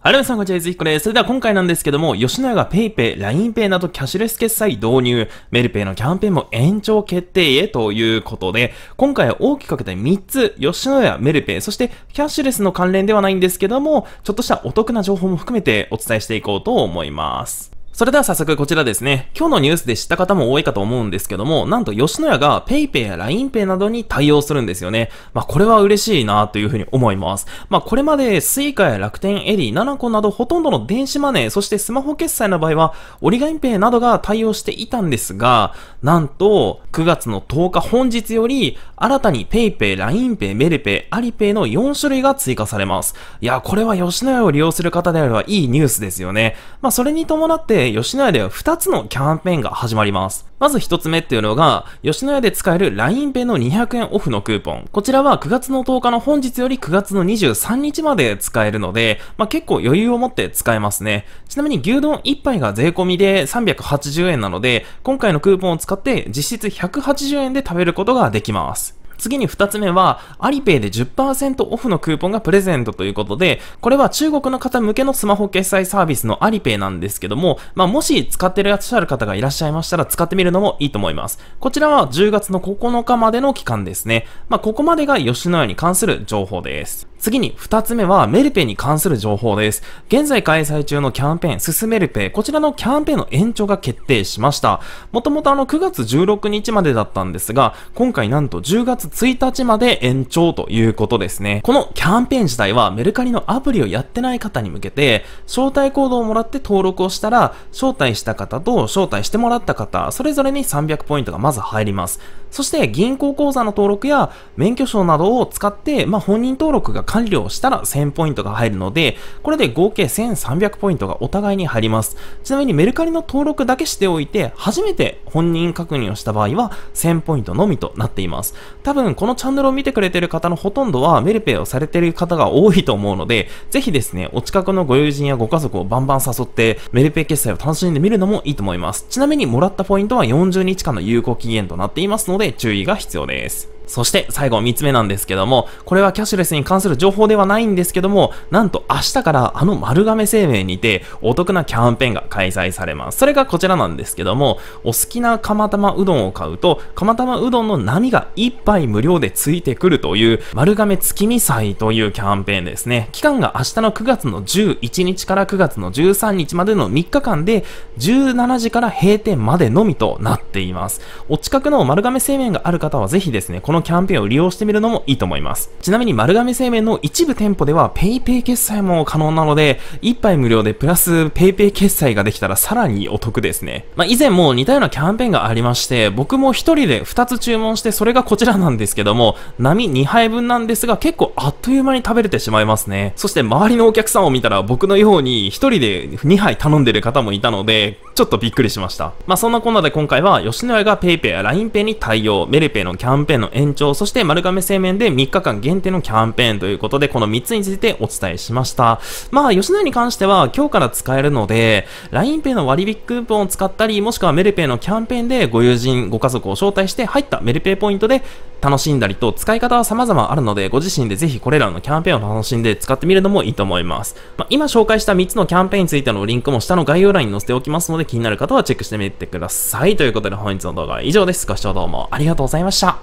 はい、皆さん、こんにちは。ゆずひこです。それでは今回なんですけども、吉野が PayPay、LINEPay などキャッシュレス決済導入、メルペイのキャンペーンも延長決定へということで、今回は大きくかけて3つ、吉野家、メルペイ、そしてキャッシュレスの関連ではないんですけども、ちょっとしたお得な情報も含めてお伝えしていこうと思います。それでは早速こちらですね。今日のニュースで知った方も多いかと思うんですけども、なんと吉野家が PayPay や LINEPay などに対応するんですよね。まあこれは嬉しいなというふうに思います。まあこれまで Suica や楽天エリー、ナナコなどほとんどの電子マネー、そしてスマホ決済の場合はオリガイ Pay などが対応していたんですが、なんと9月の10日本日より新たに PayPay、LINEPay、メルペイ、アリペイの4種類が追加されます。いや、これは吉野家を利用する方であればいいニュースですよね。まあそれに伴って吉野家では2つのキャンペーンが始まります。まず1つ目っていうのが、吉野家で使える LINEPay の200円オフのクーポン。こちらは9月の10日の本日より9月の23日まで使えるので、まあ、結構余裕を持って使えますね。ちなみに牛丼1杯が税込みで380円なので、今回のクーポンを使って実質180円で食べることができます。次に2つ目は、アリペイで10%オフのクーポンがプレゼントということで、これは中国の方向けのスマホ決済サービスのアリペイなんですけども、まあ、もし使ってらっしゃる方がいらっしゃいましたら使ってみるのもいいと思います。こちらは10月の9日までの期間ですね。まあ、ここまでが吉野家に関する情報です。次に二つ目はメルペに関する情報です。現在開催中のキャンペーン、進めるペ、こちらのキャンペーンの延長が決定しました。もともとあの9月16日までだったんですが、今回なんと10月1日まで延長ということですね。このキャンペーン自体はメルカリのアプリをやってない方に向けて、招待コードをもらって登録をしたら、招待した方と招待してもらった方、それぞれに300ポイントがまず入ります。そして銀行口座の登録や免許証などを使って、まあ、本人登録が完了したら1000ポイントが入るので、これで合計1300ポイントがお互いに入ります。ちなみにメルカリの登録だけしておいて、初めて本人確認をした場合は1000ポイントのみとなっています。多分このチャンネルを見てくれてる方のほとんどはメルペイをされてる方が多いと思うので、ぜひですね、お近くのご友人やご家族をバンバン誘って、メルペイ決済を楽しんでみるのもいいと思います。ちなみにもらったポイントは40日間の有効期限となっていますので、注意が必要です。そして最後3つ目なんですけども、これはキャッシュレスに関する情報ではないんですけども、なんと明日からあの丸亀生命にてお得なキャンペーンが開催されます。それがこちらなんですけども、お好きな釜玉うどんを買うと、釜玉うどんの波が1杯無料でついてくるという丸亀月見祭というキャンペーンですね。期間が明日の9月の11日から9月の13日までの3日間で、17時から閉店までのみとなっています。お近くの丸亀製麺がある方はぜひですね、こののキャンペーンを利用してみるのもいいと思います。ちなみに丸亀製麺の一部店舗では PayPay 決済も可能なので、1杯無料でプラス PayPay 決済ができたらさらにお得ですね。まあ、以前も似たようなキャンペーンがありまして、僕も1人で2つ注文してそれがこちらなんですけども、波2杯分なんですが結構あっという間に食べれてしまいますね。そして周りのお客さんを見たら僕のように1人で2杯頼んでる方もいたので、ちょっとびっくりしました。まあ、そんなこんなで今回は吉野家が PayPay や LINEPay に対応、メルペイのキャンペーンの延延長、そして丸亀製麺で3日間限定のキャンペーンということで、この3つについてお伝えしました。まあ、吉野家に関しては今日から使えるので、LINEPay の割引クーポンを使ったり、もしくはメルペイのキャンペーンでご友人、ご家族を招待して入ったメルペイポイントで楽しんだりと、使い方は様々あるので、ご自身でぜひこれらのキャンペーンを楽しんで使ってみるのもいいと思います。まあ、今紹介した3つのキャンペーンについてのリンクも下の概要欄に載せておきますので、気になる方はチェックしてみてください。ということで本日の動画は以上です。ご視聴どうもありがとうございました。